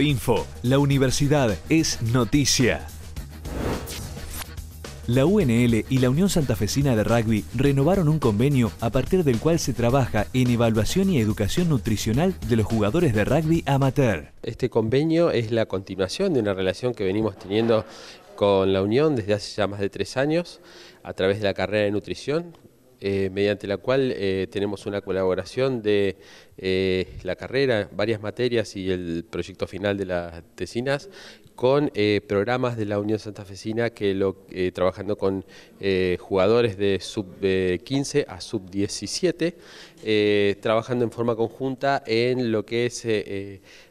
info La universidad es noticia. La UNL y la Unión Santafesina de Rugby renovaron un convenio a partir del cual se trabaja en evaluación y educación nutricional de los jugadores de rugby amateur. Este convenio es la continuación de una relación que venimos teniendo con la Unión desde hace ya más de tres años a través de la carrera de nutrición eh, mediante la cual eh, tenemos una colaboración de eh, la carrera, varias materias y el proyecto final de las tesinas con programas de la Unión Santa que lo trabajando con jugadores de sub-15 a sub-17, trabajando en forma conjunta en lo que es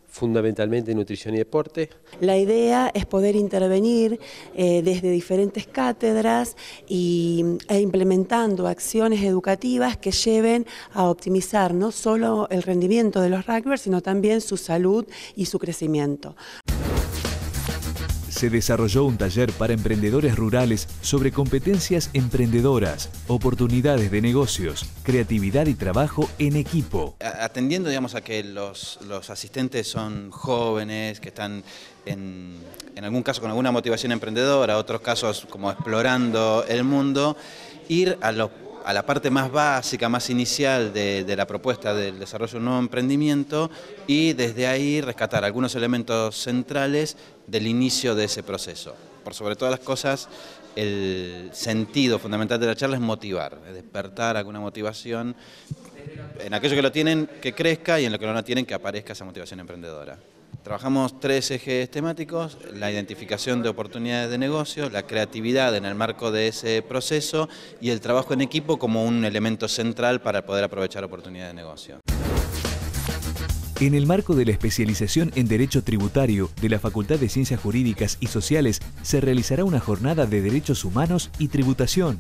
fundamentalmente nutrición y deporte. La idea es poder intervenir eh, desde diferentes cátedras y, e implementando acciones educativas que lleven a optimizar no solo el rendimiento de los rugbyers, sino también su salud y su crecimiento se desarrolló un taller para emprendedores rurales sobre competencias emprendedoras, oportunidades de negocios, creatividad y trabajo en equipo. Atendiendo digamos, a que los, asistentes son jóvenes, que están en, en algún caso con alguna motivación emprendedora, otros casos como explorando el mundo, ir a los a la parte más básica, más inicial de, la propuesta del desarrollo de un nuevo emprendimiento y desde ahí rescatar algunos elementos centrales del inicio de ese proceso. Por sobre todas las cosas, el sentido fundamental de la charla es motivar, es despertar alguna motivación en aquellos que lo tienen que crezca y en lo que no lo tienen que aparezca esa motivación emprendedora. Trabajamos tres ejes temáticos, la identificación de oportunidades de negocio, la creatividad en el marco de ese proceso y el trabajo en equipo como un elemento central para poder aprovechar oportunidades de negocio. En el marco de la especialización en Derecho Tributario de la Facultad de Ciencias Jurídicas y Sociales, se realizará una jornada de Derechos Humanos y Tributación.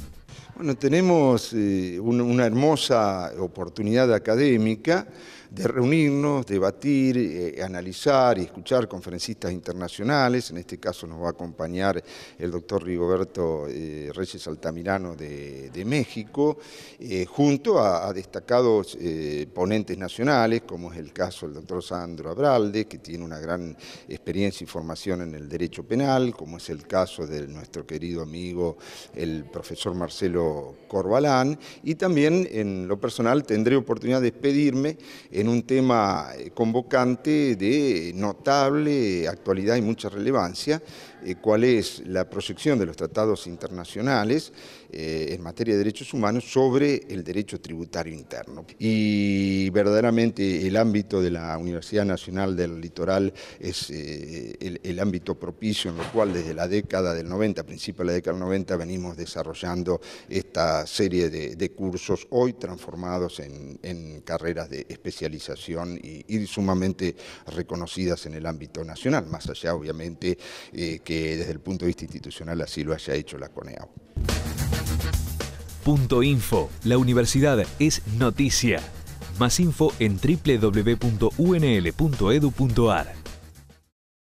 Bueno, tenemos eh, una hermosa oportunidad académica de reunirnos, debatir, eh, analizar y escuchar conferencistas internacionales. En este caso nos va a acompañar el doctor Rigoberto eh, Reyes Altamirano de, México, eh, junto a, a destacados ponentes nacionales, como es el caso del doctor Sandro Abralde, que tiene una gran experiencia y formación en el derecho penal, como es el caso de nuestro querido amigo el profesor Marcelo Corbalán, y también en lo personal tendré oportunidad de despedirme en un tema eh, convocante de notable actualidad y mucha relevancia, eh, cuál es la proyección de los tratados internacionales eh, en materia de derechos humanos sobre el derecho tributario interno. Y verdaderamente el ámbito de la Universidad Nacional del Litoral es el, ámbito propicio en lo cual desde la década del 90, principio de la década del 90, venimos desarrollando esta serie de, cursos hoy transformados en, carreras de especialización y, sumamente reconocidas en el ámbito nacional, más allá obviamente eh, que desde el punto de vista institucional así lo haya hecho la CONEAU. Punto La universidad es noticia. Más en www.unl.edu.ar.